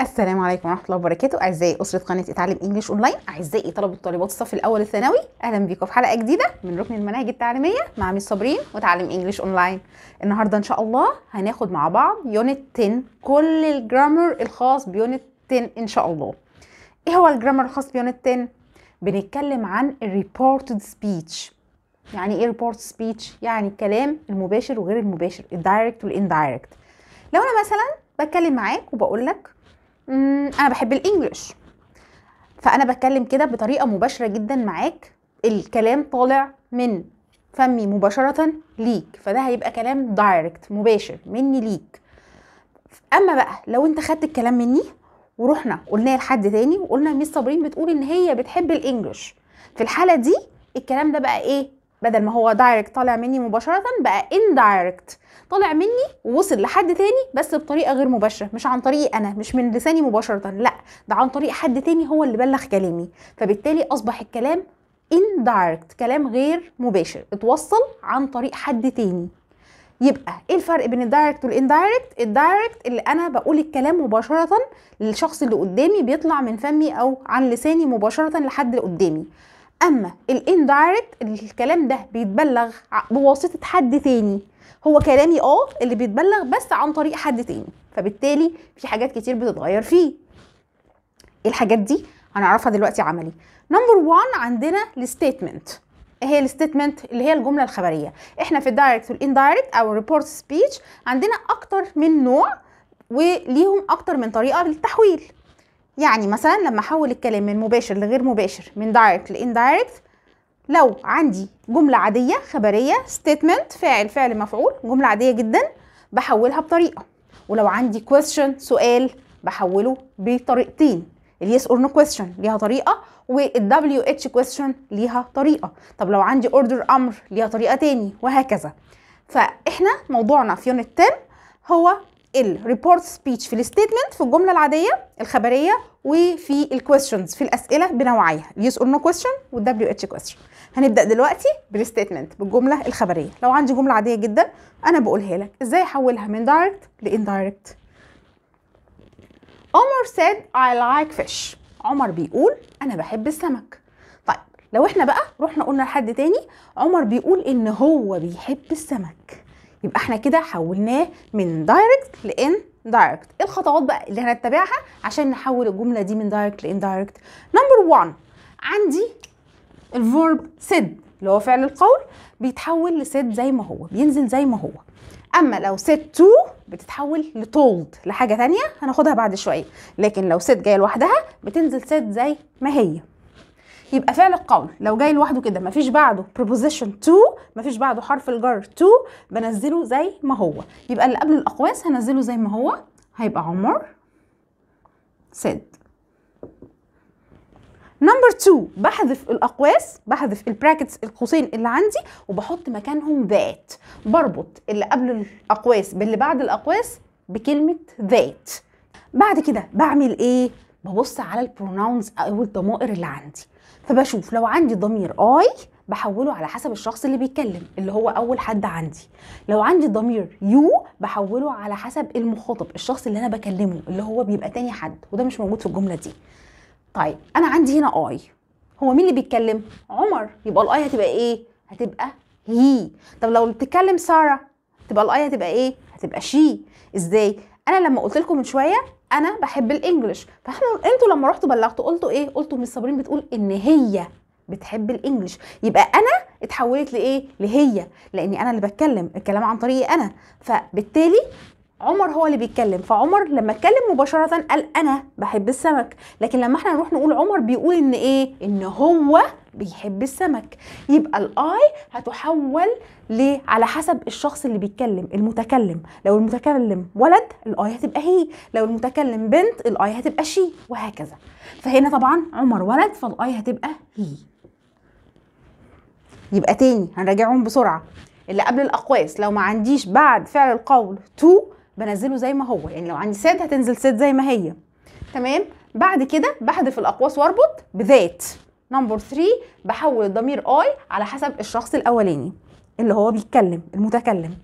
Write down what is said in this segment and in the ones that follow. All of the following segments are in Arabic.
السلام عليكم ورحمه الله وبركاته اعزائي اسره قناه اتعلم انجلش اونلاين اعزائي طلبه وطالبات الصف الاول الثانوي اهلا بيكم في حلقه جديده من ركن المناهج التعليميه مع ميس صابرين وتعلم انجلش اونلاين النهارده ان شاء الله هناخد مع بعض يونت 10 كل الجرامر الخاص بيونت 10 ان شاء الله ايه هو الجرامر الخاص بيونت 10 بنتكلم عن الريبورتد سبيتش يعني ايه ريبورت سبيتش يعني الكلام المباشر وغير المباشر الدايركت والاندايركت لو انا مثلا بتكلم معاك وبقول لك انا بحب الانجليش فانا بتكلم كده بطريقه مباشره جدا معاك الكلام طالع من فمي مباشره ليك فده هيبقى كلام دايركت مباشر مني ليك اما بقى لو انت خدت الكلام مني ورحنا قلناه لحد تاني وقلنا ميس صابرين بتقول ان هي بتحب الانجليش في الحاله دي الكلام ده بقى ايه بدل ما هو دايركت طالع مني مباشره بقى اندايركت طالع مني ووصل لحد تاني بس بطريقه غير مباشره مش عن طريقي انا مش من لساني مباشره لا ده عن طريق حد تاني هو اللي بلغ كلامي فبالتالي اصبح الكلام indirect كلام غير مباشر اتوصل عن طريق حد تاني يبقى ايه الفرق بين الدايركت والاندايركت الدايركت اللي انا بقول الكلام مباشره للشخص اللي قدامي بيطلع من فمي او عن لساني مباشره لحد اللي قدامي اما الاندايركت الكلام ده بيتبلغ بواسطه حد تاني هو كلامي اه اللي بيتبلغ بس عن طريق حد تاني فبالتالي في حاجات كتير بتتغير فيه الحاجات دي هنعرفها دلوقتي عملي نمبر 1 عندنا الستيتمنت إيه هي الستيتمنت اللي هي الجمله الخبريه احنا في الدايركت والاندايركت او الريبورت سبيتش عندنا اكتر من نوع وليهم اكتر من طريقه للتحويل يعني مثلا لما احول الكلام من مباشر لغير مباشر من دايركت لاندايركت لو عندي جمله عاديه خبريه ستيتمنت فاعل فعل مفعول جمله عاديه جدا بحولها بطريقه ولو عندي question سؤال بحوله بطريقتين اليس اور نو كويستشن ليها طريقه والدبليو اتش كويستشن ليها طريقه طب لو عندي اوردر امر ليها طريقه تاني وهكذا فاحنا موضوعنا في يونت 10 هو الريبورت سبيتش في الستيتمنت في الجمله العاديه الخبريه وفي الكويستشنز في الاسئله بنوعيها اليس اور نو كويستشن والدبليو اتش كويستشن هنبدا دلوقتي بالستيتمنت بالجمله الخبريه لو عندي جمله عاديه جدا انا بقولها لك ازاي احولها من دايركت لاندايركت عمر said I like fish عمر بيقول انا بحب السمك طيب لو احنا بقى رحنا قلنا لحد تاني عمر بيقول ان هو بيحب السمك يبقى احنا كده حولناه من دايركت لان دايركت ايه الخطوات بقى اللي هنتبعها عشان نحول الجمله دي من دايركت لان دايركت نمبر 1 عندي الفيرب سد اللي هو فعل القول بيتحول لسيد زي ما هو بينزل زي ما هو اما لو سيد تو بتتحول لتولد لحاجه تانية هناخدها بعد شويه لكن لو سيد جايه لوحدها بتنزل سيد زي ما هي يبقى فعل القول لو جاي لوحده كده مفيش بعده preposition to مفيش بعده حرف الجر to بنزله زي ما هو يبقى اللي قبل الاقواس هنزله زي ما هو هيبقى عمر said نمبر two بحذف الاقواس بحذف البراكتس القوسين اللي عندي وبحط مكانهم ذات بربط اللي قبل الاقواس باللي بعد الاقواس بكلمه ذات بعد كده بعمل ايه ببص على البرونونز او الضمائر اللي عندي فبشوف لو عندي ضمير اي بحوله على حسب الشخص اللي بيتكلم اللي هو اول حد عندي لو عندي ضمير يو بحوله على حسب المخاطب الشخص اللي انا بكلمه اللي هو بيبقى تاني حد وده مش موجود في الجمله دي طيب انا عندي هنا اي هو مين اللي بيتكلم عمر يبقى الاي هتبقى ايه هتبقى هي طب لو بتتكلم ساره تبقى الاي هتبقى ايه هتبقى شي ازاي انا لما قلت لكم من شويه انا بحب الانجليش فاحنا انتوا لما رحتوا بلغتوا قلتوا ايه قلتوا مس صابرين بتقول ان هي بتحب الانجليش يبقى انا اتحولت لايه لهي لاني انا اللي بتكلم الكلام عن طريقي انا فبالتالي عمر هو اللي بيتكلم فعمر لما اتكلم مباشره قال انا بحب السمك لكن لما احنا نروح نقول عمر بيقول ان ايه ان هو بيحب السمك يبقى الاي هتحول ل على حسب الشخص اللي بيتكلم المتكلم لو المتكلم ولد الاي هتبقى هي لو المتكلم بنت الاي هتبقى شي وهكذا فهنا طبعا عمر ولد فالاي هتبقى هي يبقى تاني هنراجعهم بسرعه اللي قبل الاقواس لو ما عنديش بعد فعل القول تو بنزله زي ما هو يعني لو عندي سد هتنزل سد زي ما هي تمام بعد كده بحذف الاقواس واربط بذات نمبر 3 بحول الضمير اي على حسب الشخص الاولاني اللي هو بيتكلم المتكلم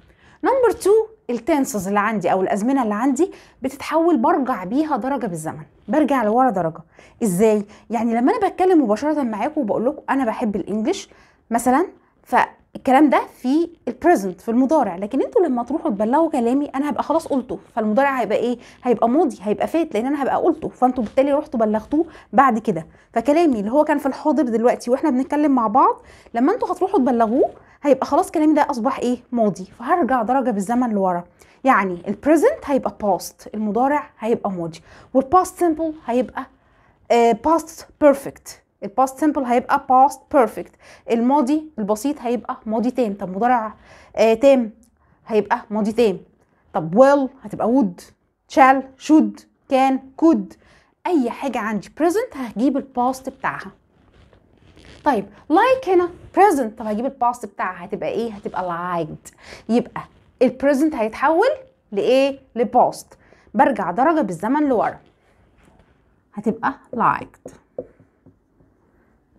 نمبر 2 التنسز اللي عندي او الازمنه اللي عندي بتتحول برجع بيها درجه بالزمن برجع لورا درجه ازاي يعني لما انا بتكلم مباشره معاكم وبقول لكم انا بحب الانجليش مثلا ف الكلام ده في البريزنت في المضارع لكن انتوا لما تروحوا تبلغوا كلامي انا هبقى خلاص قلته فالمضارع هيبقى ايه هيبقى ماضي هيبقى فات لان انا هبقى قلته فانتوا بالتالي رحتوا بلغتوه بعد كده فكلامي اللي هو كان في الحاضر دلوقتي واحنا بنتكلم مع بعض لما انتوا هتروحوا تبلغوه هيبقى خلاص كلامي ده اصبح ايه ماضي فهرجع درجه بالزمن لورا يعني البريزنت هيبقى باست المضارع هيبقى ماضي والباست سمبل هيبقى باست uh, بيرفكت الباست سيمبل هيبقى باست بيرفكت الماضي البسيط هيبقى ماضي تام طب مضارع آه تام هيبقى ماضي تام طب will هتبقى would شال شود كان كود اي حاجه عندي present هجيب الباست بتاعها طيب like هنا present طب هجيب الباست بتاعها هتبقى ايه هتبقى liked يبقى البريزنت هيتحول لايه لباست برجع درجه بالزمن لورا هتبقى liked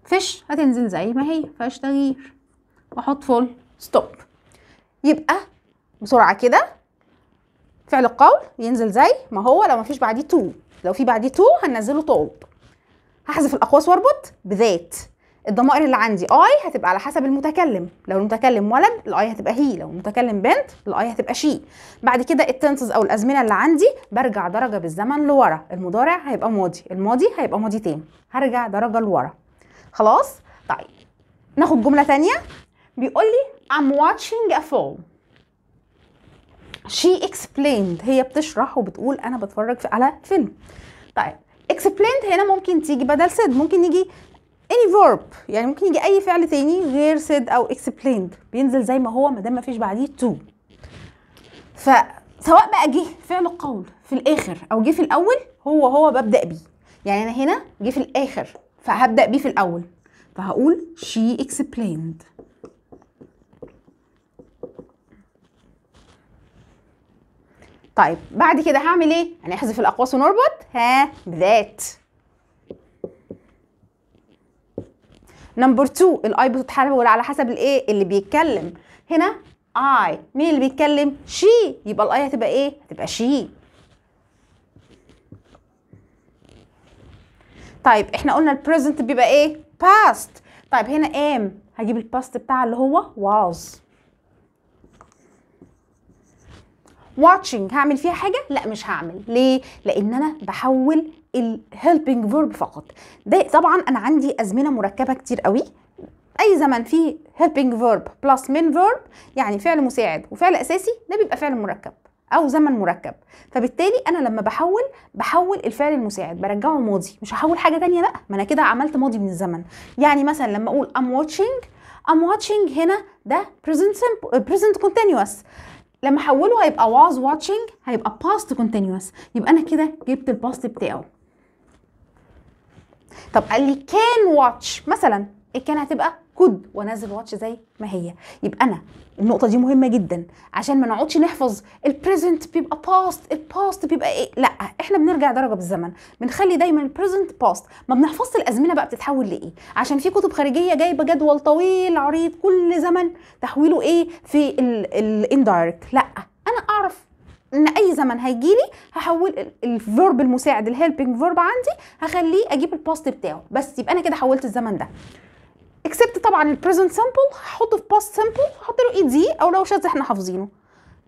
فيش هتنزل زي ما هي مفيهاش تغيير واحط فول ستوب يبقى بسرعه كده فعل القول ينزل زي ما هو لو مفيش بعديه تو لو في بعديه تو هننزله طول هحذف الاقواس واربط بذات الضمائر اللي عندي اي هتبقى على حسب المتكلم لو المتكلم ولد الاي هتبقى هي لو المتكلم بنت الاي هتبقى شي بعد كده التنسز او الازمنه اللي عندي برجع درجه بالزمن لورا المضارع هيبقى ماضي الماضي هيبقى ماضيتين هرجع درجه لورا خلاص طيب ناخد جمله ثانيه بيقول لي I'm watching a film she explained هي بتشرح وبتقول انا بتفرج على فيلم طيب explained هنا ممكن تيجي بدل said ممكن يجي any verb يعني ممكن يجي اي فعل تاني غير said او explained بينزل زي ما هو ما دام ما فيش بعديه to فسواء بقى جه فعل القول في الاخر او جه في الاول هو هو ببدا بيه يعني انا هنا جه في الاخر فهبدأ بيه في الأول فهقول she explained طيب بعد كده هعمل ايه؟ هنحذف يعني الأقواس ونربط ها بذات نمبر 2 الاي بتتحول على حسب الايه اللي بيتكلم هنا اي مين اللي بيتكلم؟ شي يبقى الاي هتبقى ايه؟ هتبقى شي طيب احنا قلنا البريزنت بيبقى ايه past طيب هنا ام هجيب الباست بتاع اللي هو was watching هعمل فيها حاجة؟ لا مش هعمل ليه؟ لأن أنا بحول الهيلبنج فيرب فقط ده طبعا أنا عندي أزمنة مركبة كتير قوي أي زمن فيه helping verb plus من verb يعني فعل مساعد وفعل أساسي ده بيبقى فعل مركب او زمن مركب فبالتالي انا لما بحول بحول الفعل المساعد برجعه ماضي مش هحول حاجه تانية بقى ما انا كده عملت ماضي من الزمن يعني مثلا لما اقول I'm watching I'm watching هنا ده present simple, آه، present continuous لما احوله هيبقى was watching هيبقى past continuous يبقى انا كده جبت الباست بتاعه طب قال لي كان watch مثلا ايه كان هتبقى كود وانزل واتش زي ما هي يبقى انا النقطه دي مهمه جدا عشان ما نقعدش نحفظ البريزنت بيبقى باست الباست بيبقى ايه لا احنا بنرجع درجه بالزمن بنخلي دايما البريزنت باست ما بنحفظش الازمنه بقى بتتحول لايه عشان في كتب خارجيه جايبه جدول طويل عريض كل زمن تحويله ايه في الاندايركت لا انا اعرف ان اي زمن هيجي لي هحول الفيرب المساعد الهيلبنج فيرب عندي هخليه اجيب الباست بتاعه بس يبقى انا كده حولت الزمن ده اكسبت طبعا البريزنت سامبل هحطه في باست سامبل هحط له اي دي او لو شاذ احنا حافظينه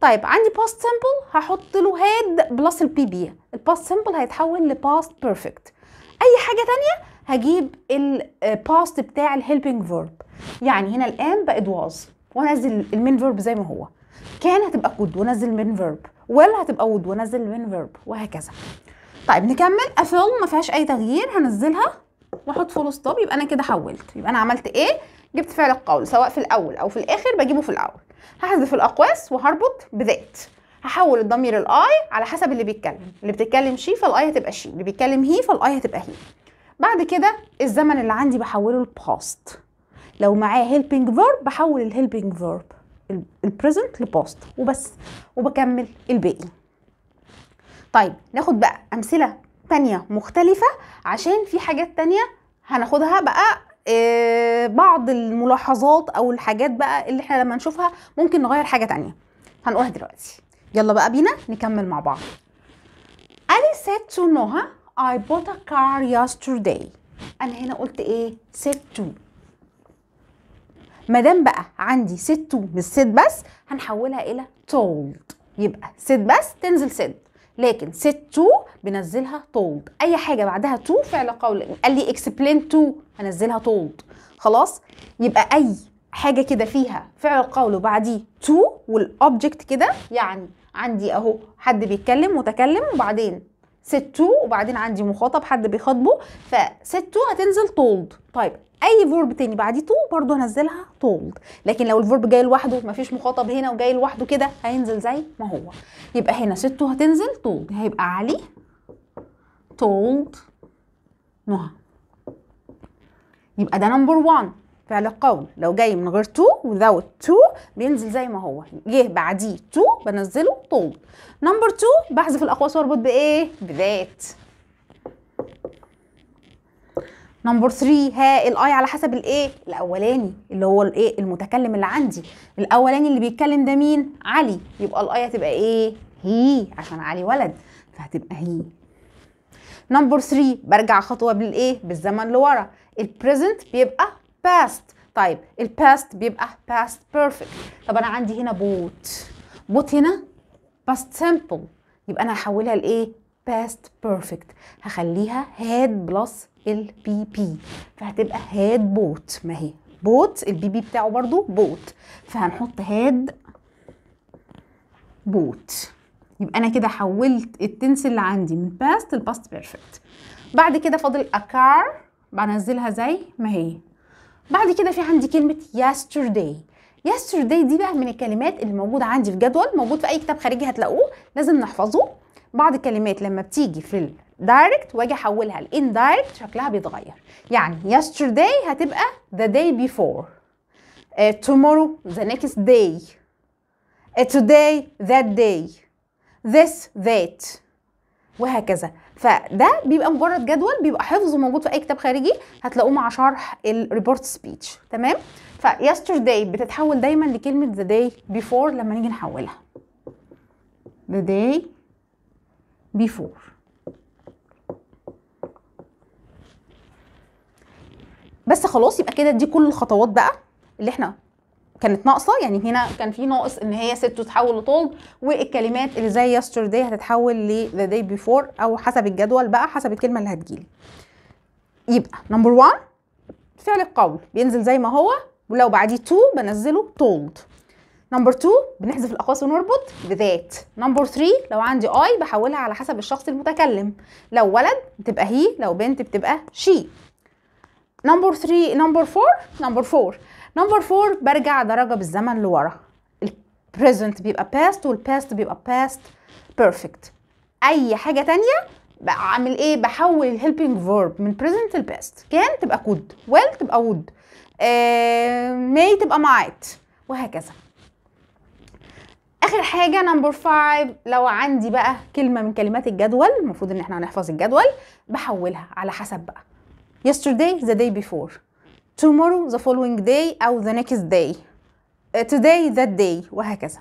طيب عندي باست سامبل هحط له هاد بلس البي بي الباست سامبل هيتحول لباست بيرفكت اي حاجه تانية هجيب الباست بتاع الهيلبنج فيرب يعني هنا الان بقت واز وانزل المين فيرب زي ما هو كان هتبقى كود وانزل المين فيرب ويل هتبقى وود وانزل المين فيرب وهكذا طيب نكمل افيل ما فيهاش اي تغيير هنزلها واحط فول ستوب يبقى انا كده حولت يبقى انا عملت ايه جبت فعل القول سواء في الاول او في الاخر بجيبه في الاول هحذف الاقواس وهربط بذات هحول الضمير الاي على حسب اللي بيتكلم اللي بتتكلم شي فالاي هتبقى شي اللي بيتكلم هي فالاي هتبقى هي بعد كده الزمن اللي عندي بحوله لباست لو معاه هيلبينج فيرب بحول الهيلبينج فيرب البريزنت لباست وبس وبكمل الباقي طيب ناخد بقى امثله تانية مختلفة عشان في حاجات تانية هناخدها بقى آه، بعض الملاحظات او الحاجات بقى اللي احنا لما نشوفها ممكن نغير حاجه تانية هنقولها دلوقتي يلا بقى بينا نكمل مع بعض Ali said to نوها I bought a car yesterday انا هنا قلت ايه said to مادام بقى عندي said to مش said بس هنحولها الى told يبقى said بس تنزل said لكن set to بنزلها told اي حاجه بعدها to فعل قول قال لي explain to هنزلها told خلاص يبقى اي حاجه كده فيها فعل قول وبعديه to والاوبجكت كده يعني عندي اهو حد بيتكلم متكلم وبعدين set to وبعدين عندي مخاطب حد بيخاطبه ف set to هتنزل told طيب اي فورب تاني بعديه تو برضو هنزلها تولد لكن لو الفورب جاي لوحده مفيش مخاطب هنا وجاي لوحده كده هينزل زي ما هو يبقى هنا ستو هتنزل تولد هيبقى علي تولد نهى يبقى ده نمبر 1 فعل القول لو جاي من غير تو without تو بينزل زي ما هو جه بعديه تو بنزله تولد نمبر 2 بحذف الاقواس واربط بايه بذات نمبر 3 ها الاي على حسب الايه الاولاني اللي هو الايه المتكلم اللي عندي الاولاني اللي بيتكلم ده مين علي يبقى الاي هتبقى ايه هي عشان علي ولد فهتبقى هي نمبر 3 برجع خطوه بالايه بالزمن لورا البريزنت بيبقى باست طيب الباست بيبقى باست بيرفكت طب انا عندي هنا بوت بوت هنا باست سمبل يبقى انا هحولها لايه past perfect هخليها had بلس البي بي فهتبقى had boat ما هي boat البي بي بتاعه برضو boat فهنحط had boat يبقى انا كده حولت التنس اللي عندي من past لباست بيرفكت بعد كده فاضل a car بنزلها زي ما هي بعد كده في عندي كلمه yesterday yesterday دي بقى من الكلمات اللي موجوده عندي في الجدول موجود في اي كتاب خارجي هتلاقوه لازم نحفظه بعض الكلمات لما بتيجي في الدايركت واجي احولها لاندايركت شكلها بيتغير يعني yesterday هتبقى the day before uh, tomorrow the next day uh, today that day this that وهكذا فده بيبقى مجرد جدول بيبقى حفظه موجود في اي كتاب خارجي هتلاقوه مع شرح الريبورت سبيتش تمام ف yesterday بتتحول دايما لكلمه the day before لما نيجي نحولها the day before بس خلاص يبقى كده دي كل الخطوات بقى اللي احنا كانت ناقصه يعني هنا كان في ناقص ان هي ست تتحول لطول والكلمات اللي زي yesterday هتتحول ل the day before او حسب الجدول بقى حسب الكلمه اللي هتجيلي يبقى نمبر 1 فعل القول بينزل زي ما هو ولو بعديه تو بنزله told نمبر 2 بنحذف الاقواس ونربط بذات نمبر 3 لو عندي اي بحولها على حسب الشخص المتكلم لو ولد بتبقى هي لو بنت بتبقى شي نمبر 3 نمبر 4 نمبر 4 نمبر 4 برجع درجه بالزمن لورا البريزنت بيبقى باست والباست بيبقى باست بيرفكت اي حاجه تانية بعمل ايه بحول الهيلبنج فيرب من بريزنت لباست كان تبقى كود ويل تبقى وود ماي آه، تبقى معات وهكذا اخر حاجه نمبر 5 لو عندي بقى كلمه من كلمات الجدول المفروض ان احنا هنحفظ الجدول بحولها على حسب بقى yesterday the day before tomorrow the following day او the next day uh, today that day وهكذا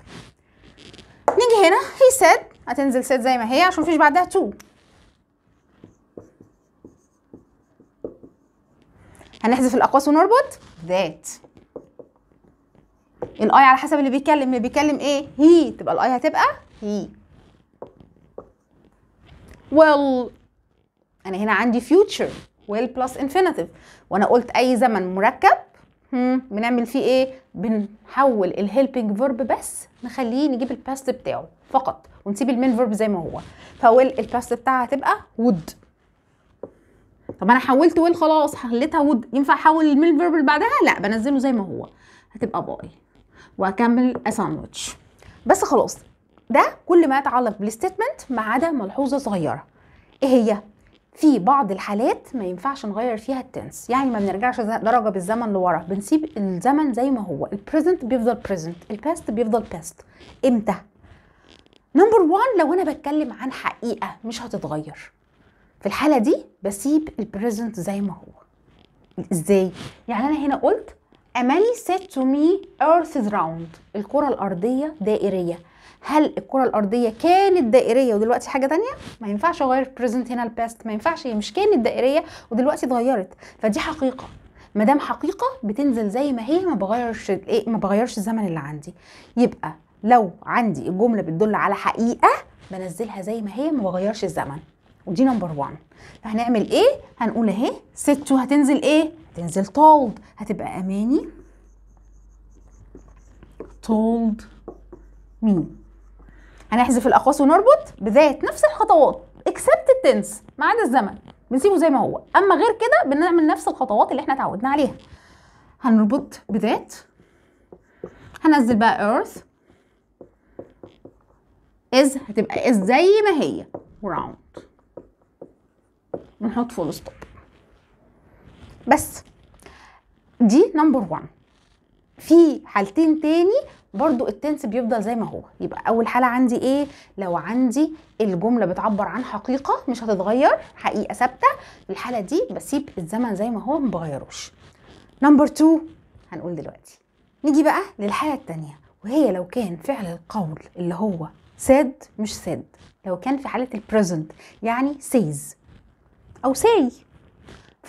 نيجي هنا he said هتنزل said زي ما هي عشان مفيش بعدها to هنحذف الاقواس ونربط that الاي على حسب اللي بيتكلم اللي بيتكلم ايه هي تبقى الاي هتبقى هي ويل انا هنا عندي future will بلس infinitive وانا قلت اي زمن مركب هم بنعمل فيه ايه بنحول الهيلبنج فيرب بس نخليه نجيب الباست بتاعه فقط ونسيب المين فيرب زي ما هو فويل الباست بتاعها هتبقى would طب انا حولت ويل خلاص خليتها would ينفع احول المين فيرب اللي بعدها لا بنزله زي ما هو هتبقى باي واكمل الساندوتش بس خلاص ده كل ما يتعلق بالستيتمنت ما عدا ملحوظه صغيره ايه هي في بعض الحالات ما ينفعش نغير فيها التنس يعني ما بنرجعش درجه بالزمن لورا بنسيب الزمن زي ما هو البريزنت بيفضل بريزنت الباست بيفضل باست امتى نمبر 1 لو انا بتكلم عن حقيقه مش هتتغير في الحاله دي بسيب البريزنت زي ما هو ازاي يعني انا هنا قلت أمالي said to me earth is round الكرة الأرضية دائرية هل الكرة الأرضية كانت دائرية ودلوقتي حاجة تانية؟ ما ينفعش أغير present هنا الباست ما ينفعش هي مش كانت دائرية ودلوقتي اتغيرت فدي حقيقة ما دام حقيقة بتنزل زي ما هي ما بغيرش إيه ما بغيرش الزمن اللي عندي يبقى لو عندي الجملة بتدل على حقيقة بنزلها زي ما هي ما بغيرش الزمن ودي نمبر 1 فهنعمل ايه هنقول اهي ست وهتنزل ايه هتنزل told هتبقى أماني told me هنحذف الأقواس ونربط بذات نفس الخطوات except التنس ما عدا الزمن بنسيبه زي ما هو أما غير كده بنعمل نفس الخطوات اللي احنا اتعودنا عليها هنربط بذات هنزل بقى earth is هتبقى is زي ما هي round نحط فول ستوب بس دي نمبر 1 في حالتين تاني برضو التنس بيفضل زي ما هو يبقى اول حاله عندي ايه لو عندي الجمله بتعبر عن حقيقه مش هتتغير حقيقه ثابته الحاله دي بسيب الزمن زي ما هو ما بغيروش نمبر 2 هنقول دلوقتي نيجي بقى للحاله التانية وهي لو كان فعل القول اللي هو ساد مش ساد لو كان في حاله البريزنت يعني سيز او ساي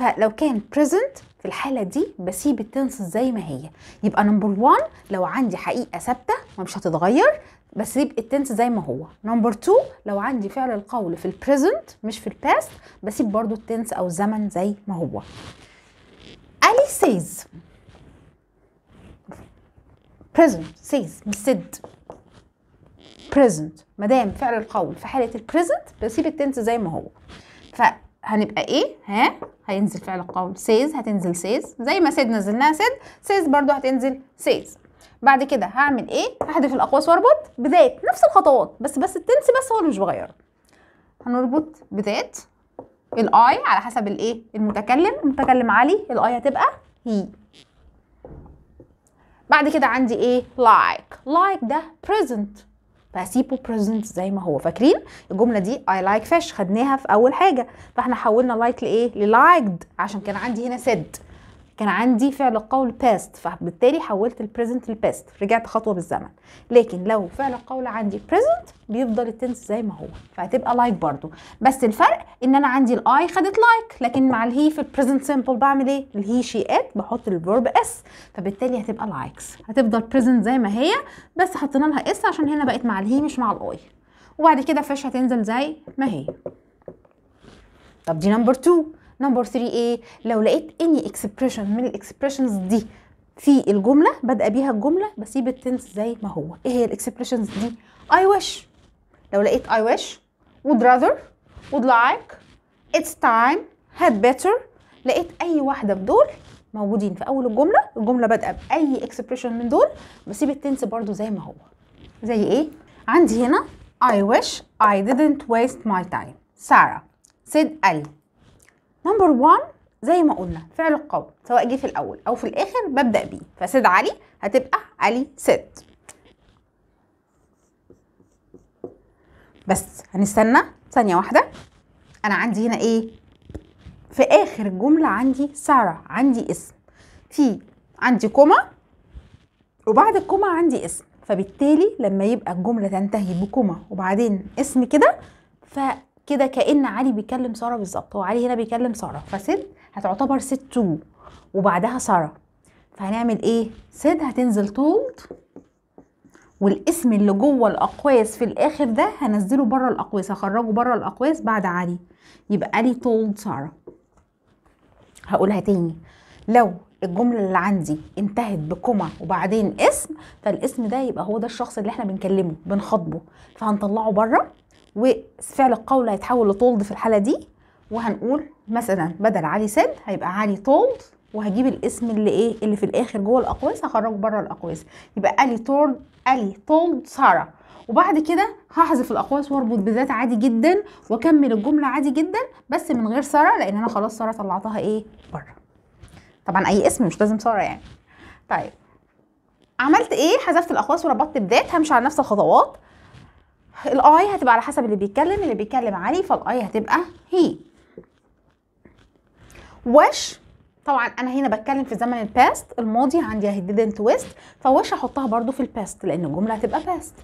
فلو كان present في الحالة دي بسيب التنس زي ما هي يبقى نمبر وان لو عندي حقيقة ثابتة ومش هتتغير بسيب التنس زي ما هو نمبر تو لو عندي فعل القول في البريزنت مش في الباست بسيب برضو التنس او الزمن زي ما هو علي سيز present سيز مش سد present مادام فعل القول في حالة البريزنت بسيب التنس زي ما هو ف هنبقى ايه ها هينزل فعل القول سيز هتنزل سيز زي ما سيد نزلناها سيد سيز برضو هتنزل سيز بعد كده هعمل ايه هحذف الاقواس واربط بذات نفس الخطوات بس بس التنس بس هو اللي مش بغيره هنربط بذات الاي على حسب الايه المتكلم المتكلم علي الاي هتبقى هي بعد كده عندي ايه like like ده present فهسيبه present زي ما هو فاكرين الجمله دي I like fish خدناها في اول حاجه فاحنا حولنا like لايه ل liked عشان كان عندي هنا said كان عندي فعل القول past فبالتالي حولت البريزنت للباست رجعت خطوه بالزمن لكن لو فعل القول عندي present بيفضل التنس زي ما هو فهتبقى لايك like برضو بس الفرق ان انا عندي الاي خدت لايك like لكن مع الهي في البريزنت سمبل بعمل ايه الهي شي ات بحط الفيرب اس فبالتالي هتبقى لايكس like هتفضل present زي ما هي بس حطينا لها اس عشان هنا بقت مع الهي مش مع الاي وبعد كده فش هتنزل زي ما هي طب دي نمبر 2 نمبر 3 ايه لو لقيت اني اكسبريشن من الاكسبريشنز دي في الجمله بدأ بيها الجمله بسيب التنس زي ما هو ايه هي الاكسبريشنز دي اي ويش لو لقيت اي ويش would rather would like it's time had better لقيت اي واحده من دول موجودين في اول الجمله الجمله بادئه باي اكسبريشن من دول بسيب التنس برضو زي ما هو زي ايه عندي هنا I wish I didn't waste my time ساره said Ali نمبر 1 زي ما قلنا فعل القول سواء جه في الاول او في الاخر ببدا بيه فسيد علي هتبقى علي سيد بس هنستنى ثانيه واحده انا عندي هنا ايه في اخر جمله عندي ساره عندي اسم في عندي كوما وبعد الكومه عندي اسم فبالتالي لما يبقى الجمله تنتهي بكوما وبعدين اسم كده ف كده كان علي بيكلم ساره بالظبط هو علي هنا بيكلم ساره فسد هتعتبر سد تو وبعدها ساره فهنعمل ايه سد هتنزل تولد والاسم اللي جوه الاقواس في الاخر ده هنزله بره الاقواس هخرجه بره الاقواس بعد علي يبقى علي تولد ساره هقولها تاني لو الجملة اللي عندي انتهت بكما وبعدين اسم فالاسم ده يبقى هو ده الشخص اللي احنا بنكلمه بنخاطبه فهنطلعه بره وفعل القول هيتحول لطولد في الحالة دي وهنقول مثلا بدل علي سد هيبقى علي طولد وهجيب الاسم اللي ايه اللي في الاخر جوه الاقواس هخرجه بره الاقواس يبقى الي طولد الي طولد ساره وبعد كده هحذف الاقواس واربط بذات عادي جدا واكمل الجمله عادي جدا بس من غير ساره لان انا خلاص ساره طلعتها ايه بره طبعا اي اسم مش لازم ساره يعني طيب عملت ايه حذفت الاقواس وربطت بذات همشي على نفس الخطوات الاي هتبقى على حسب اللي بيتكلم اللي بيتكلم علي فالاي هتبقى هي وش طبعا انا هنا بتكلم في زمن الباست الماضي عندي اهي didn't twist فوش هحطها برضو في الباست لان الجمله هتبقى باست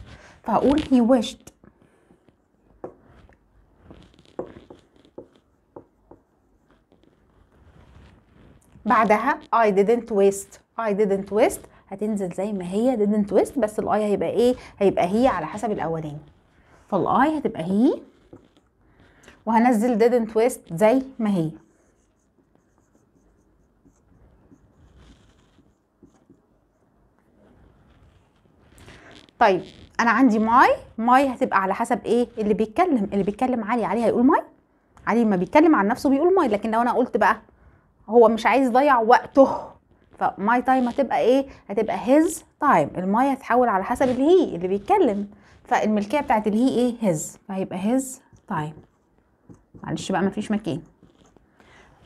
فهقول هي وشت بعدها I didn't waste I didn't waste هتنزل زي ما هي didn't waste بس الاي هيبقى ايه هيبقى هي على حسب الاولاني فالاي هتبقى هي وهنزل ديدن تويست زي ما هي طيب انا عندي ماي ماي هتبقى على حسب ايه اللي بيتكلم اللي بيتكلم علي علي هيقول ماي علي ما بيتكلم عن نفسه بيقول ماي لكن لو انا قلت بقى هو مش عايز يضيع وقته فماي تايم هتبقى ايه هتبقى هيز تايم الماي هتحول على حسب اللي هي اللي بيتكلم فالملكيه بتاعت الهي ايه هيز فهيبقى هيز تايم معلش بقى مفيش مكان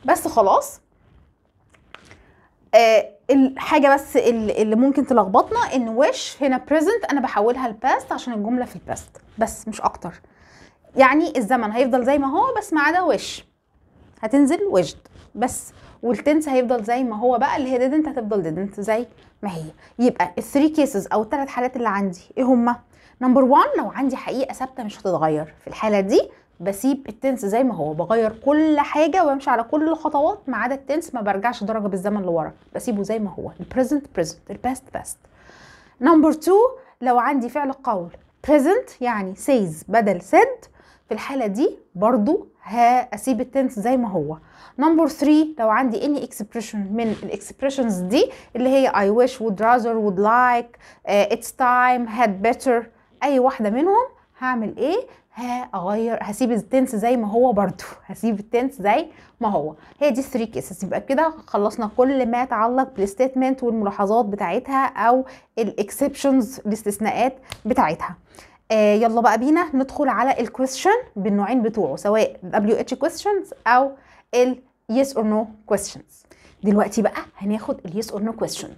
بس خلاص آه الحاجه بس اللي ممكن تلخبطنا ان وش هنا بريزنت انا بحولها لباست عشان الجمله في الباست بس مش اكتر يعني الزمن هيفضل زي ما هو بس ما عدا وش هتنزل وجد بس والتنس هيفضل زي ما هو بقى اللي هي ديدنت هتفضل ديدنت زي ما هي يبقى الثري كيسز او الثلاث حالات اللي عندي ايه هما نمبر 1 لو عندي حقيقه ثابته مش هتتغير في الحاله دي بسيب التنس زي ما هو بغير كل حاجه وبمشي على كل الخطوات ما عدا التنس ما برجعش درجه بالزمن لورا بسيبه زي ما هو البريزنت بريزنت الباست باست نمبر 2 لو عندي فعل قول بريزنت يعني سيز بدل سيد في الحالة دي برضو هسيب التنس زي ما هو نمبر 3 لو عندي اني اكسبريشن من الاكسبريشنز دي اللي هي اي ويش وود راذر وود لايك اتس تايم هاد بيتر اي واحده منهم هعمل ايه هغير هسيب التنس زي ما هو برضو هسيب التنس زي ما هو هي دي 3 كيسز يبقى كده خلصنا كل ما يتعلق بالستيتمنت والملاحظات بتاعتها او الاكسبشنز الاستثناءات بتاعتها آه يلا بقى بينا ندخل على الكويستشن بالنوعين بتوعه سواء دبليو اتش كويستشنز او اليس اور نو كويستشنز دلوقتي بقى هناخد اليس اور نو كويشن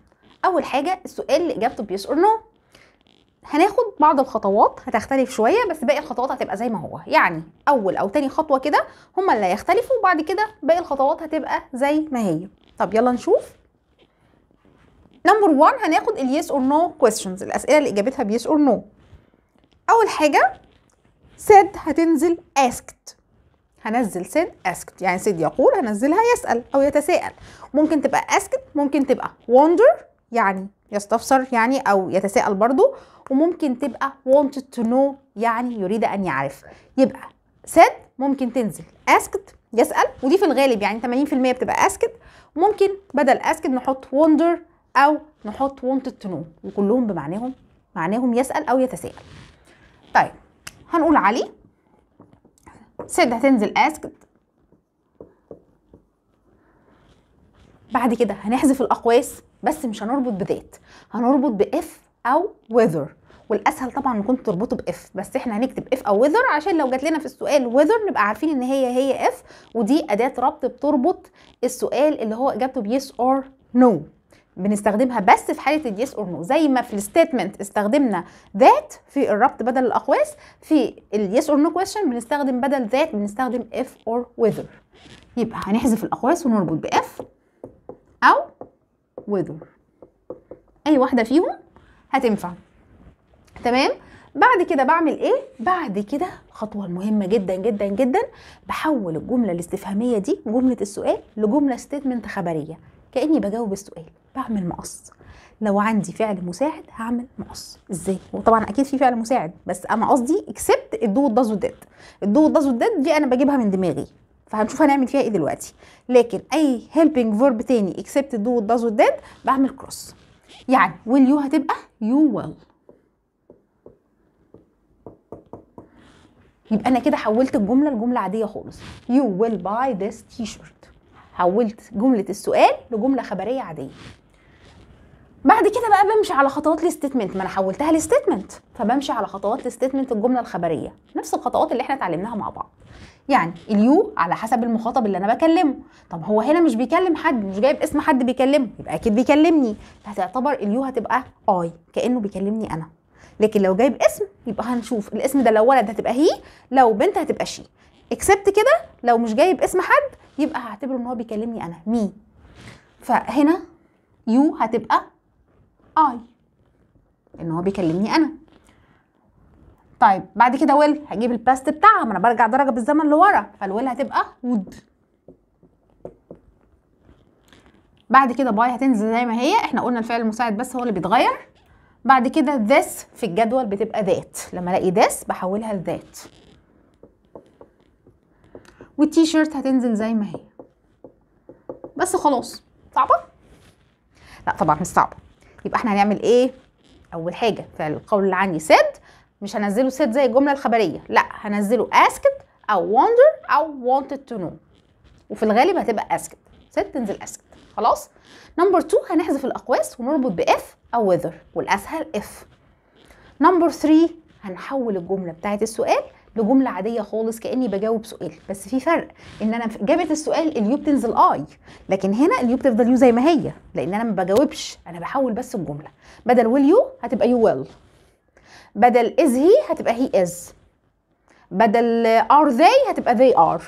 اول حاجه السؤال اللي اجابته بيس اور نو هناخد بعض الخطوات هتختلف شويه بس باقي الخطوات هتبقى زي ما هو يعني اول او تاني خطوه كده هما اللي هيختلفوا وبعد كده باقي الخطوات هتبقى زي ما هي طب يلا نشوف نمبر 1 هناخد yes اور no questions الاسئله اللي اجابتها بيس اور no اول حاجه said هتنزل asked هنزل said asked يعني said يقول هنزلها يسال او يتساءل ممكن تبقى asked ممكن تبقى wonder يعني يستفسر يعني او يتساءل برضو وممكن تبقى wanted to know يعني يريد أن يعرف يبقى said ممكن تنزل asked يسأل ودي في الغالب يعني 80% بتبقى asked ممكن بدل asked نحط wonder أو نحط wanted to know وكلهم بمعناهم معناهم يسأل أو يتساءل طيب هنقول علي said هتنزل asked بعد كده هنحذف الأقواس بس مش هنربط بذات هنربط بإف او ويذر والاسهل طبعا انكم تربطه باف بس احنا هنكتب اف او ويذر عشان لو جات لنا في السؤال ويذر نبقى عارفين ان هي هي اف ودي اداه ربط بتربط السؤال اللي هو اجابته بيس اور نو بنستخدمها بس في حاله اليس اور نو زي ما في الستيتمنت استخدمنا ذات في الربط بدل الاقواس في اليس اور نو كويشن بنستخدم بدل ذات بنستخدم اف اور ويذر يبقى هنحذف الاقواس ونربط باف او ويذر اي واحده فيهم هتنفع تمام بعد كده بعمل ايه بعد كده الخطوه المهمه جدا جدا جدا بحول الجمله الاستفهاميه دي جمله السؤال لجمله ستيتمنت خبريه كاني بجاوب السؤال بعمل مقص لو عندي فعل مساعد هعمل مقص ازاي وطبعا اكيد في فعل مساعد بس انا قصدي اكسبت الدو والداز والداد الدو والداز والداد دي انا بجيبها من دماغي فهنشوف هنعمل فيها ايه دلوقتي لكن اي هيلبنج فيرب تاني اكسبت الدو والداز والداد بعمل كروس يعني you هتبقى يو ويل يبقى انا كده حولت الجمله لجمله عاديه خالص يو ويل باي ذس تي شيرت حولت جمله السؤال لجمله خبريه عاديه بعد كده بقى بمشي على خطوات الاستيتمنت ما انا حولتها لاستيتمنت فبمشي على خطوات الاستيتمنت الجمله الخبريه نفس الخطوات اللي احنا اتعلمناها مع بعض يعني اليو على حسب المخاطب اللي انا بكلمه طب هو هنا مش بيكلم حد مش جايب اسم حد بيكلمه يبقى اكيد بيكلمني فهتعتبر اليو هتبقى اي كانه بيكلمني انا لكن لو جايب اسم يبقى هنشوف الاسم ده لو ولد هتبقى هي لو بنت هتبقى شي اكسبت كده لو مش جايب اسم حد يبقى هعتبره ان هو بيكلمني انا مي فهنا يو هتبقى I لأن هو بيكلمني أنا طيب بعد كده ويل هجيب الباست بتاعها ما انا برجع درجه بالزمن لورا فالويل هتبقى وود بعد كده باي هتنزل زي ما هي احنا قلنا الفعل المساعد بس هو اللي بيتغير بعد كده this في الجدول بتبقى ذات لما الاقي this بحولها لذات والتيشيرت والتي شيرت هتنزل زي ما هي بس خلاص صعبه لا طبعا مش صعبه يبقى احنا هنعمل ايه اول حاجه القول اللي عندي سيد مش هنزله سيد زي الجمله الخبريه لا هنزله asked او wonder او wanted to know وفي الغالب هتبقى asked سيد تنزل asked خلاص نمبر 2 هنحذف الاقواس ونربط باف او وذر والاسهل اف نمبر 3 هنحول الجمله بتاعه السؤال لجمله عاديه خالص كاني بجاوب سؤال بس في فرق ان انا اجابه السؤال اليو بتنزل اي لكن هنا اليو بتفضل يو زي ما هي لان انا ما بجاوبش انا بحول بس الجمله بدل ويل يو هتبقى يو ويل بدل از هي هتبقى هي از بدل ار ذي هتبقى ذي ار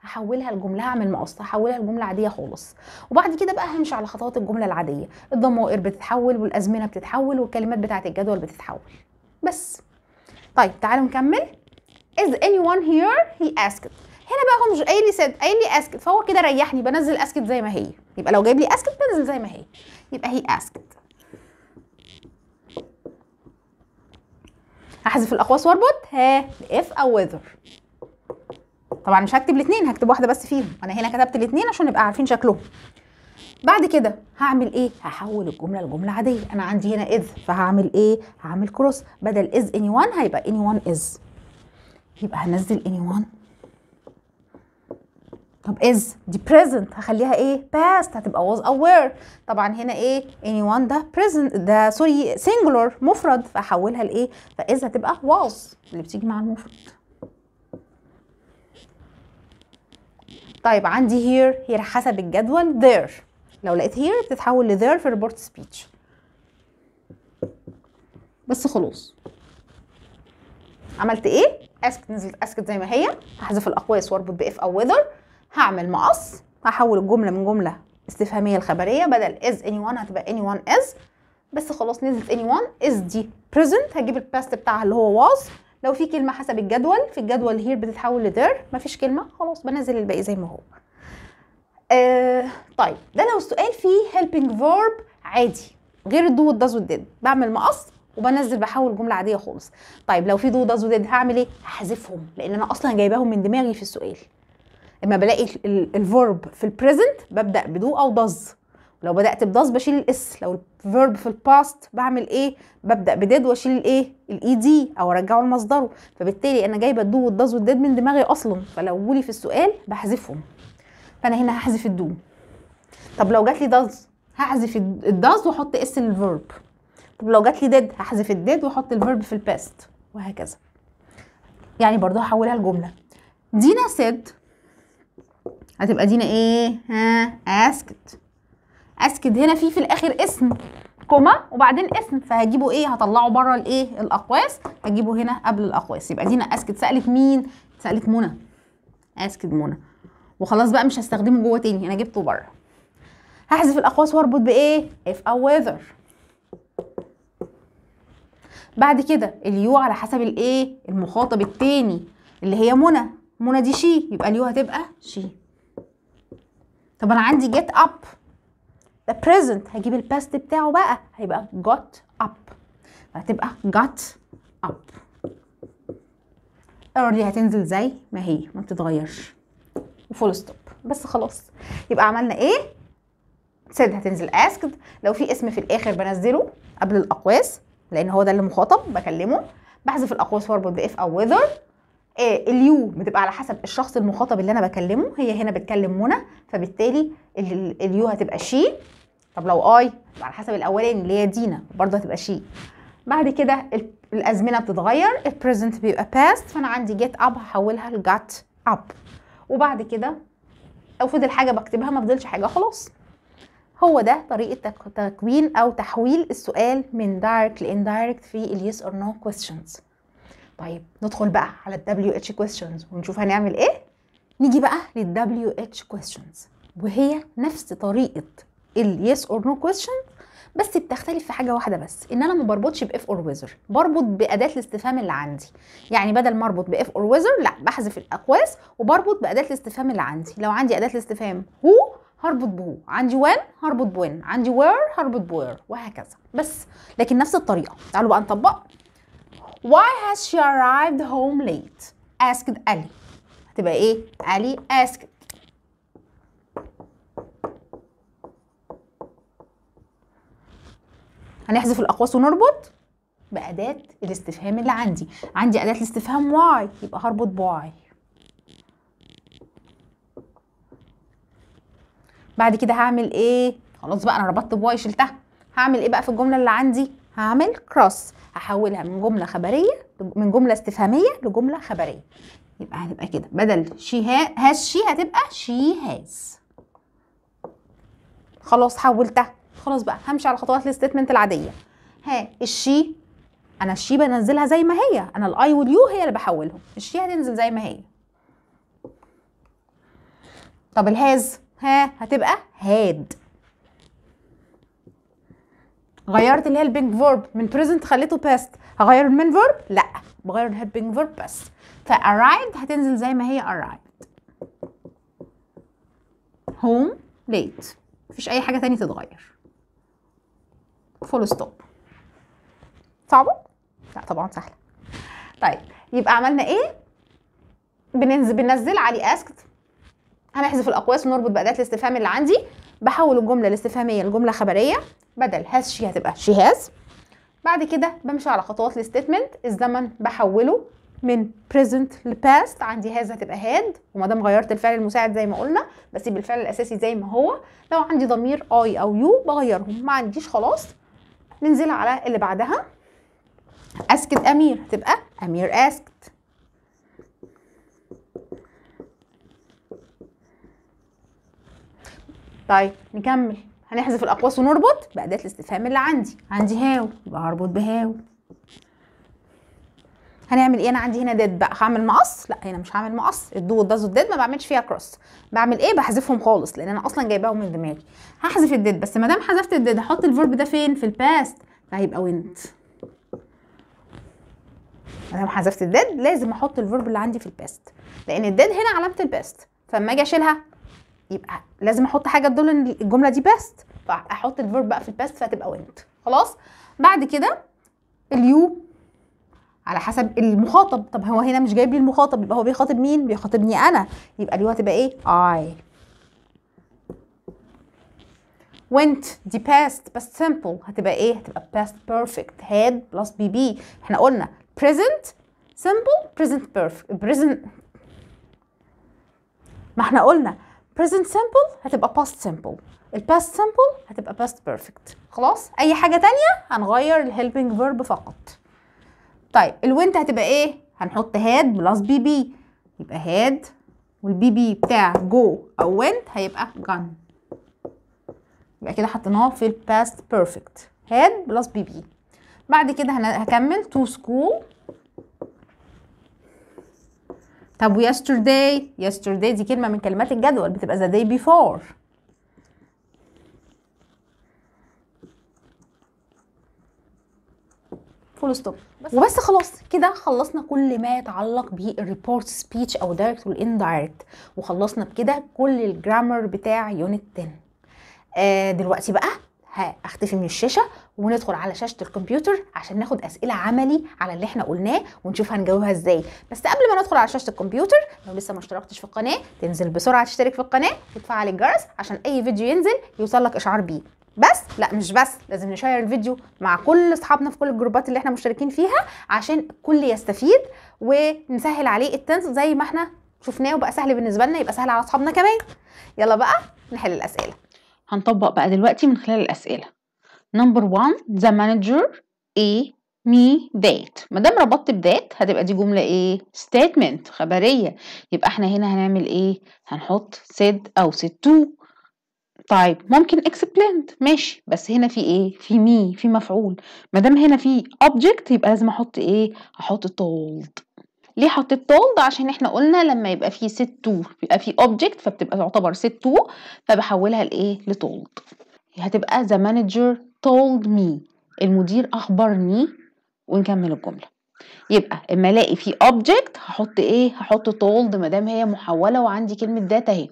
هحولها لجمله هعمل مقص هحولها لجمله عاديه خالص وبعد كده بقى همشي على خطوات الجمله العاديه الضمائر بتتحول والازمنه بتتحول والكلمات بتاعه الجدول بتتحول بس طيب تعالوا نكمل is anyone here he asked هنا بقى هو مش قايل لي سد قايل لي اسكت فهو كده ريحني بنزل اسكت زي ما هي يبقى لو جايب لي اسكت بنزل زي ما هي يبقى هي اسكت هحذف الاقواس واربط ها اف او وذر طبعا مش هكتب الاثنين هكتب واحده بس فيهم انا هنا كتبت الاثنين عشان نبقى عارفين شكلهم بعد كده هعمل ايه هحول الجمله لجمله عاديه انا عندي هنا اذ فهعمل ايه هعمل كروس بدل از اني وان هيبقى اني وان از. يبقى هنزل اني وان طب از دي present هخليها ايه past هتبقى was aware طبعا هنا ايه اني وان ده present ده سوري singular مفرد فاحولها لايه فاز هتبقى was اللي بتيجي مع المفرد طيب عندي here هي حسب الجدول there لو لقيت here بتتحول ل there في report speech بس خلاص عملت ايه اسكت نزلت اسكت زي ما هي هحذف الاقواس واربط باف او وذر هعمل مقص هحول الجمله من جمله استفهاميه لخبريه بدل از اني وان هتبقى اني وان از بس خلاص نزلت اني وان از دي بريزنت هجيب الباست بتاعها اللي هو واز لو في كلمه حسب الجدول في الجدول هير بتتحول لذير مفيش كلمه خلاص بنزل الباقي زي ما هو آه طيب ده لو السؤال فيه helping verb عادي غير الدو والداز والديد بعمل مقص وبنزل بحول جمله عاديه خالص طيب لو في دو داز وديد هعمل ايه هحذفهم لان انا اصلا جايباهم من دماغي في السؤال لما بلاقي الفيرب في البريزنت ببدا بدو او داز لو بدات بداز بشيل الاس لو الفيرب في الباست بعمل ايه ببدا بديد واشيل الايه الاي دي او ارجعه لمصدره فبالتالي انا جايبه الدو والداز والديد من دماغي اصلا فلو جولي في السؤال بحذفهم فانا هنا هحذف الدو طب لو جات لي داز هحذف الداز واحط اس للفيرب طب لو جات لي ديد هحذف الديد واحط الفيرب في الباست وهكذا يعني برضه هحولها لجمله دينا سيد هتبقى دينا ايه ها اسكت اسكت هنا في في الاخر اسم كوما وبعدين اسم فهجيبه ايه هطلعه بره الايه الاقواس هجيبه هنا قبل الاقواس يبقى دينا اسكت سالت مين سالت منى اسكت منى وخلاص بقى مش هستخدمه جوه تاني انا جبته بره هحذف الاقواس واربط بايه اف او ويذر بعد كده اليو على حسب الايه المخاطب التاني اللي هي منى منى دي شي يبقى اليو هتبقى شي طب انا عندي get up ذا present هجيب الباست بتاعه بقى هيبقى got up فهتبقى got up دي هتنزل زي ما هي ما بتتغيرش وفول ستوب بس خلاص يبقى عملنا ايه سيد هتنزل اسكد لو في اسم في الاخر بنزله قبل الاقواس لان هو ده اللي مخاطب بكلمه بحذف الاقواس واربط ب اف او ويذر آه، اليو بتبقى على حسب الشخص المخاطب اللي انا بكلمه هي هنا بتكلم منى فبالتالي اليو هتبقى شي طب لو اي على حسب الاولاني اللي هي دينا برضه هتبقى شي بعد كده الازمنه بتتغير البريزنت بيبقى باست فانا عندي جيت اب هحولها لجت اب وبعد كده لو فضل حاجه بكتبها ما فضلش حاجه خلاص هو ده طريقة تكوين أو تحويل السؤال من direct لاندايركت في ال yes or no questions طيب ندخل بقى على ال WH questions ونشوف هنعمل إيه نيجي بقى لل WH questions وهي نفس طريقة ال yes or no questions بس بتختلف في حاجه واحده بس ان انا ما بربطش باف اور ويزر بربط باداه الاستفهام اللي عندي يعني بدل ما اربط باف اور ويزر لا بحذف الاقواس وبربط باداه الاستفهام اللي عندي لو عندي اداه الاستفهام هو هربط بو عندي وين هربط بوين عندي وير هربط بوير وهكذا بس لكن نفس الطريقه تعالوا بقى نطبق why has she arrived home late asked Ali هتبقى ايه Ali asked هنحذف الاقواس ونربط باداه الاستفهام اللي عندي عندي اداه الاستفهام why يبقى هربط بواي بعد كده هعمل ايه خلاص بقى انا ربطت بواي شلتها هعمل ايه بقى في الجمله اللي عندي هعمل كروس هحولها من جمله خبريه من جمله استفهاميه لجمله خبريه يبقى هتبقى كده بدل شي هاز شي هتبقى شي هاز خلاص حولتها خلاص بقى همشي على خطوات الاستيتمنت العاديه ها الشي انا الشي بنزلها زي ما هي انا الاي واليو هي اللي بحولهم الشي هتنزل زي ما هي طب الهاز ها هتبقى هاد غيرت اللي هي البينج فورب من بريزنت خليته باست هغير المين فورب لا بغير الهيد بينج فورب بس فارايد هتنزل زي ما هي arrived هوم ليت مفيش اي حاجه تاني تتغير فول ستوب صعبه لا طبعا سهله طيب يبقى عملنا ايه بننزل بننزل علي اسكت هنحذف الأقواس ونربط بأداة الاستفهام اللي عندي بحول الجملة الاستفهامية لجملة خبرية بدل هاز شي هتبقى شي هاز بعد كده بمشي على خطوات الستيتمنت الزمن بحوله من present ل past عندي هذا هتبقى هاد وما دام غيرت الفعل المساعد زي ما قلنا بسيب الفعل الاساسي زي ما هو لو عندي ضمير I او يو بغيرهم ما عنديش خلاص ننزل على اللي بعدها اسكت امير هتبقى امير اسكت طيب نكمل هنحذف الاقواس ونربط باداه الاستفهام اللي عندي عندي هاو يبقى هربط بهاو هنعمل ايه انا عندي هنا ديد بقى هعمل مقص لا هنا مش هعمل مقص الدو والداز والديد ما بعملش فيها كروس بعمل ايه بحذفهم خالص لان انا اصلا جايباهم من دماغي هحذف الديد بس ما دام حذفت الديد هحط الفيرب ده فين في الباست فهيبقى وينت ما دام حذفت الديد لازم احط الفيرب اللي عندي في الباست لان الديد هنا علامه الباست فاما اجي اشيلها يبقى لازم احط حاجه تدل ان الجمله دي باست فاحط الفيرب بقى في الباست فتبقى وينت خلاص بعد كده اليو على حسب المخاطب طب هو هنا مش جايب لي المخاطب يبقى هو بيخاطب مين بيخاطبني انا يبقى اليو هتبقى ايه اي went دي past past simple هتبقى ايه هتبقى past perfect had plus bb احنا قلنا present simple present perfect present ما احنا قلنا present simple هتبقى past simple ال past simple هتبقى past perfect خلاص اي حاجه تانية هنغير ال helping verb فقط طيب ال went هتبقى ايه هنحط had plus بي بي يبقى had والبي بي بتاع go او went هيبقى gone يبقى كده حطيناه في ال past perfect had بي بي بعد كده هكمل to school طب ويسترداي يسترداي دي كلمه من كلمات الجدول بتبقى ذا داي بيفور فول ستوب وبس خلاص كده خلصنا كل ما يتعلق بالريبورت سبيتش او دايركت والاندايركت وخلصنا بكده كل الجرامر بتاع يونت 10 آه دلوقتي بقى هختفي من الشاشه وندخل على شاشه الكمبيوتر عشان ناخد اسئله عملي على اللي احنا قلناه ونشوف هنجاوبها ازاي بس قبل ما ندخل على شاشه الكمبيوتر لو لسه ما اشتركتش في القناه تنزل بسرعه تشترك في القناه وتفعل الجرس عشان اي فيديو ينزل يوصلك اشعار بيه بس لا مش بس لازم نشير الفيديو مع كل اصحابنا في كل الجروبات اللي احنا مشتركين فيها عشان الكل يستفيد ونسهل عليه التنس زي ما احنا شفناه وبقى سهل بالنسبه لنا يبقى سهل على اصحابنا كمان يلا بقى نحل الاسئله هنطبق بقى دلوقتي من خلال الأسئلة نمبر وان the manager a me that ما دام ربطت بذات هتبقى دي جملة ايه statement خبرية يبقى احنا هنا هنعمل ايه هنحط said أو said to طيب ممكن explained ماشي بس هنا في ايه في مي في مفعول ما دام هنا في object يبقى لازم احط ايه احط told ليه حطيت told عشان احنا قلنا لما يبقى فيه set to بيبقى فيه object فبتبقى تعتبر set to فبحولها لايه لtold هتبقى the manager told me المدير اخبرني ونكمل الجمله يبقى اما الاقي في object هحط ايه هحط told ما دام هي محوله وعندي كلمه داتا اهي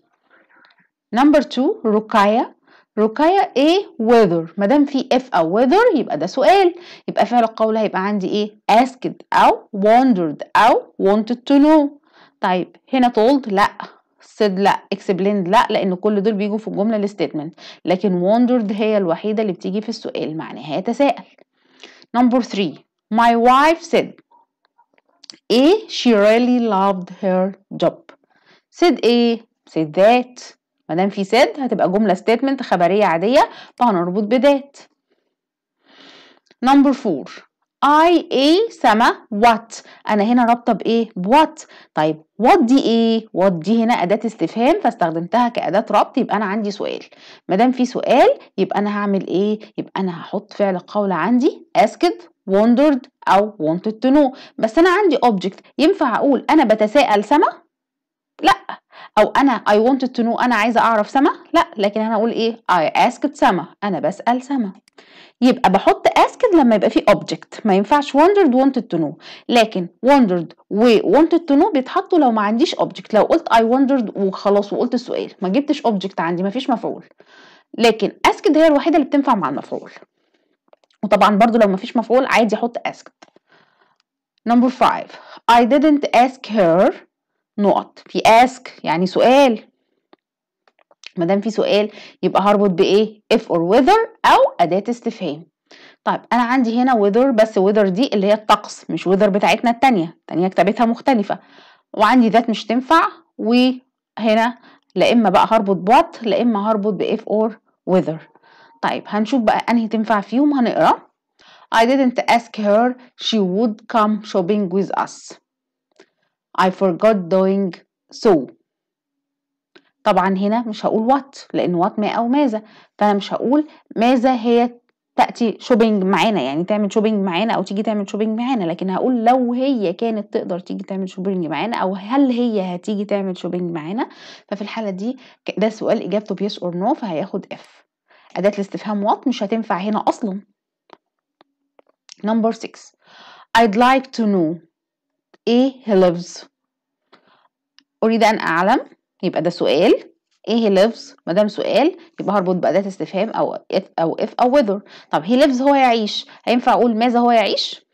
نمبر 2 رقيه رقاية ايه ويذر ما دام في اف او ويذر يبقى ده سؤال يبقى فعل القول هيبقى عندي ايه asked او wondered او wanted to know طيب هنا told لا said لا explained لا لان كل دول بيجوا في الجمله الستيتمنت لكن wondered هي الوحيده اللي بتيجي في السؤال معناها يتساءل number 3 my wife said A she really loved her job said A said that ما دام في سد هتبقى جملة ستيتمنت خبرية عادية فهنربط بذات نمبر فور I A سما what أنا هنا رابطة بإيه؟ بوات طيب what دي إيه؟ what دي هنا أداة استفهام فاستخدمتها كأداة ربط يبقى أنا عندي سؤال ما دام في سؤال يبقى أنا هعمل إيه؟ يبقى أنا هحط فعل قول عندي asked wondered أو wanted to know بس أنا عندي object ينفع أقول أنا بتساءل سما لا او انا I wanted to know انا عايزه اعرف سما لا لكن انا اقول ايه I asked سما انا بسال سما يبقى بحط asked لما يبقى فيه object ما ينفعش wondered wanted to know لكن wondered و wanted to know بيتحطوا لو ما عنديش object لو قلت I wondered وخلاص وقلت السؤال ما جبتش object عندي ما فيش مفعول لكن asked هي الوحيده اللي بتنفع مع المفعول وطبعا برضو لو ما فيش مفعول عادي احط asked number 5 I didn't ask her نقط في اسك يعني سؤال ما دام في سؤال يبقى هربط بايه if or whether او اداه استفهام طيب انا عندي هنا whether بس whether دي اللي هي الطقس مش whether بتاعتنا التانية التانية كتابتها مختلفة وعندي ذات مش تنفع وهنا لا اما بقى هربط بط لا اما هربط باف اور وذر طيب هنشوف بقى انهي تنفع فيهم هنقرا I didn't ask her she would come shopping with us I forgot doing so طبعا هنا مش هقول وات لان وات ما او ماذا فانا مش هقول ماذا هي تاتي شوبينج معانا يعني تعمل شوبينج معانا او تيجي تعمل شوبينج معانا لكن هقول لو هي كانت تقدر تيجي تعمل شوبينج معانا او هل هي هتيجي تعمل شوبينج معانا ففي الحاله دي ده سؤال اجابته بيس اور نو فهياخد اف اداه الاستفهام وات مش هتنفع هنا اصلا نمبر 6 I'd like to know ايه he lives اريد ان اعلم يبقى ده سؤال ايه he lives ما دام سؤال يبقى هربط باداه استفهام او او if او whether طب he lives هو يعيش هينفع اقول ماذا هو يعيش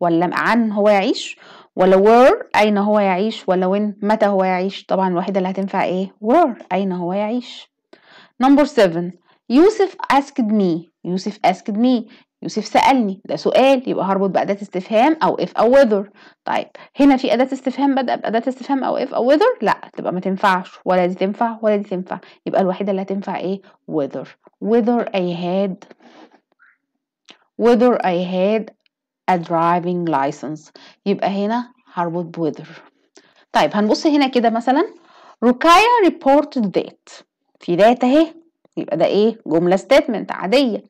ولا عن هو يعيش ولا where أين هو يعيش ولا وين متى هو يعيش طبعا الوحيدة اللي هتنفع ايه where أين هو يعيش number 7 يوسف asked me يوسف asked me يوسف سألني ده سؤال يبقى هربط بأداة استفهام أو if أو whether طيب هنا في أداة استفهام بدأ بأداة استفهام أو if أو whether لا تبقى ما تنفعش ولا دي تنفع ولا دي تنفع يبقى الوحيدة اللي هتنفع إيه whether whether I had whether I had a driving license يبقى هنا هربط ب whether طيب هنبص هنا كده مثلا ركايا reported that في ذات اهي يبقى ده ايه جمله ستيتمنت عاديه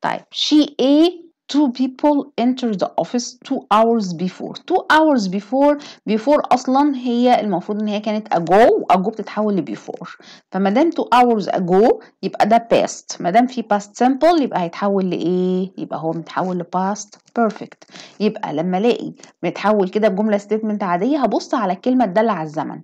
طيب she a two people entered the office two hours before two hours before before اصلا هي المفروض ان هي كانت ago ago بتتحول ل before فما دام two hours ago يبقى ده past ما دام في past simple يبقى هيتحول لايه يبقى هو متحول ل past perfect يبقى لما الاقي متحول كده بجمله statement عاديه هبص على الكلمه الداله على الزمن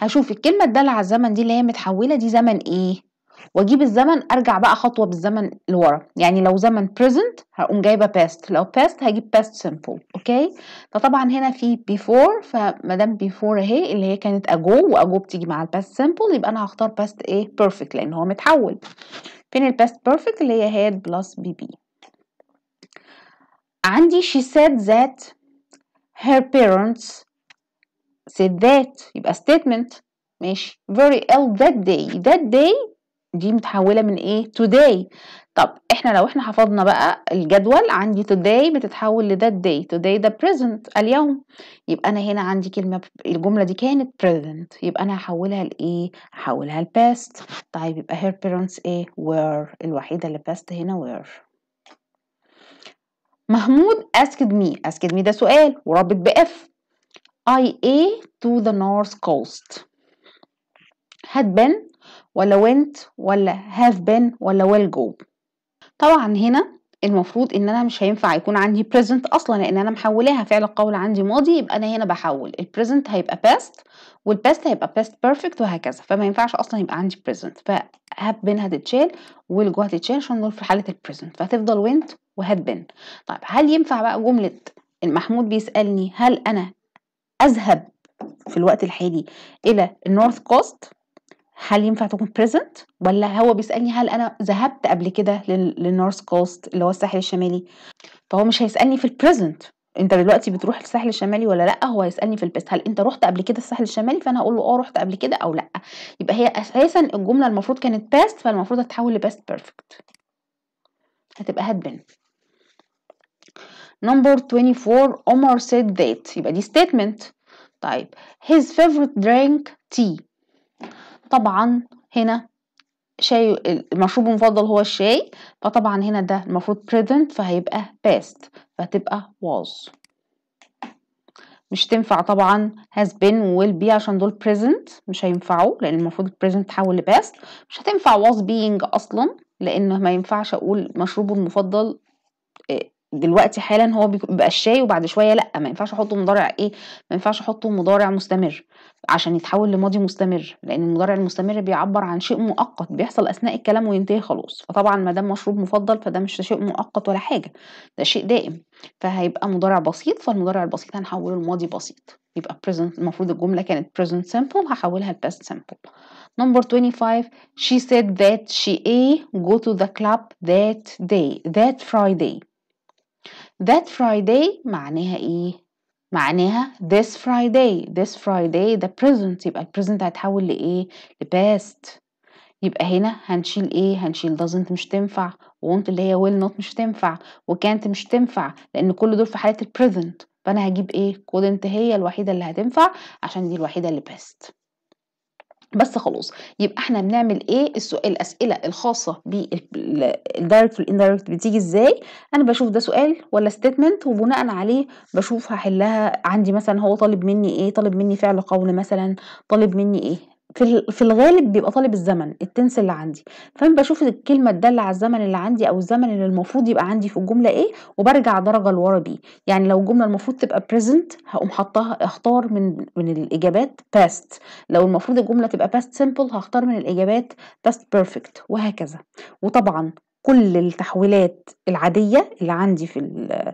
هشوف الكلمه الداله على الزمن دي اللي هي متحوله دي زمن ايه واجيب الزمن ارجع بقى خطوه بالزمن لورا يعني لو زمن present هقوم جايبه past لو past هجيب past simple اوكي فطبعا هنا في before فما دام before اهي اللي هي كانت ago واجو بتيجي مع past simple يبقى انا هختار past ايه perfect لان هو متحول فين past perfect اللي هي had plus bb عندي she said that her parents said that يبقى statement ماشي very ill that day that day دي متحوله من ايه today طب احنا لو احنا حفظنا بقى الجدول عندي today بتتحول لده day today ده present اليوم يبقى انا هنا عندي كلمه الجمله دي كانت present يبقى انا هحولها لايه هحولها ل past طيب يبقى her parents ايه were الوحيده اللي past هنا were محمود asked me asked me ده سؤال ورابط باف I A to the north coast had been ولا went ولا have been ولا will go طبعا هنا المفروض ان انا مش هينفع يكون عندي present اصلا لان انا محولاها فعل القول عندي ماضي يبقى انا هنا بحول البريزنت هيبقى past والباست هيبقى past perfect وهكذا فما ينفعش اصلا يبقى عندي present فهاب been هتتشال go هتتشال عشان نقول في حاله البريزنت فهتفضل و وهاد been طيب هل ينفع بقى جمله المحمود بيسالني هل انا اذهب في الوقت الحالي الى النورث كوست هل ينفع تكون present ولا هو بيسالني هل انا ذهبت قبل كده للنورث كوست اللي هو الساحل الشمالي فهو مش هيسالني في البريزنت انت دلوقتي بتروح الساحل الشمالي ولا لا هو هيسالني في البيست هل انت رحت قبل كده الساحل الشمالي فانا هقول له اه رحت قبل كده او لا يبقى هي اساسا الجمله المفروض كانت باست فالمفروض هتتحول لباست بيرفكت هتبقى هاتبن نمبر 24 عمر said that يبقى دي statement طيب his favorite drink tea طبعا هنا شاي المشروب المفضل هو الشاي فطبعا هنا ده المفروض present فهيبقى past فتبقى was مش تنفع طبعا has been و will be عشان دول present مش هينفعوا لان المفروض present تحول لباست مش هتنفع was being اصلا لان ما ينفعش اقول مشروبه المفضل آه، دلوقتي حالا هو بيبقى الشاي وبعد شويه لا ما ينفعش احطه مضارع ايه ما ينفعش احطه مضارع مستمر عشان يتحول لماضي مستمر لان المضارع المستمر بيعبر عن شيء مؤقت بيحصل اثناء الكلام وينتهي خلاص فطبعا ما دام مشروب مفضل فده مش شيء مؤقت ولا حاجه ده شيء دائم فهيبقى مضارع بسيط فالمضارع البسيط هنحوله لماضي بسيط يبقى present المفروض الجمله كانت present simple هحولها past simple number 25 she said that she a go to the club that day that Friday That Friday معناها إيه؟ معناها this Friday this Friday ده present يبقى present هيتحول لإيه؟ لباست يبقى هنا هنشيل إيه؟ هنشيل doesn't مش تنفع won't اللي هي will not مش تنفع وكانت مش تنفع لأن كل دول في حالة present فأنا هجيب إيه؟ couldn't هي الوحيدة اللي هتنفع عشان دي الوحيدة اللي past بس خلاص يبقى احنا بنعمل ايه السؤال الاسئله الخاصه بالدايركت والاندايركت بتيجي ازاي انا بشوف ده سؤال ولا ستيتمنت وبناء عليه بشوف هحلها عندي مثلا هو طالب مني ايه طالب مني فعل قول مثلا طالب مني ايه في في الغالب بيبقى طالب الزمن، التنس اللي عندي، فأنا بشوف الكلمة تدل على الزمن اللي عندي أو الزمن اللي المفروض يبقى عندي في الجملة إيه وبرجع درجة لورا بيه، يعني لو الجملة المفروض تبقى present هقوم حطها اختار من من الإجابات past، لو المفروض الجملة تبقى past simple هختار من الإجابات past perfect وهكذا، وطبعا كل التحويلات العادية اللي عندي في الـ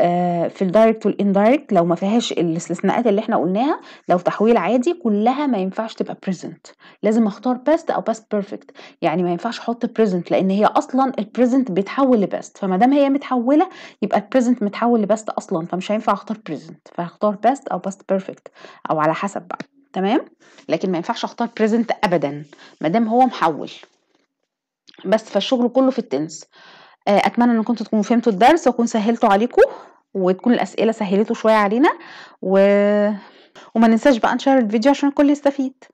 آه، في الدايركت والاندايركت لو ما فيهاش الاستثناءات اللي احنا قلناها لو تحويل عادي كلها ما ينفعش تبقى بريزنت لازم اختار باست او باست بيرفكت يعني ما ينفعش احط بريزنت لان هي اصلا البريزنت بيتحول لباست فما دام هي متحوله يبقى البريزنت متحول لباست اصلا فمش هينفع اختار بريزنت فهختار باست او باست بيرفكت او على حسب بقى تمام لكن ما ينفعش اختار بريزنت ابدا ما دام هو محول بس فالشغل كله في التنس آه، اتمنى ان كنتوا تكونوا فهمتوا الدرس واكون سهلته عليكم وتكون الاسئله سهلته شويه علينا و... وما ننساش بقى نشير الفيديو عشان الكل يستفيد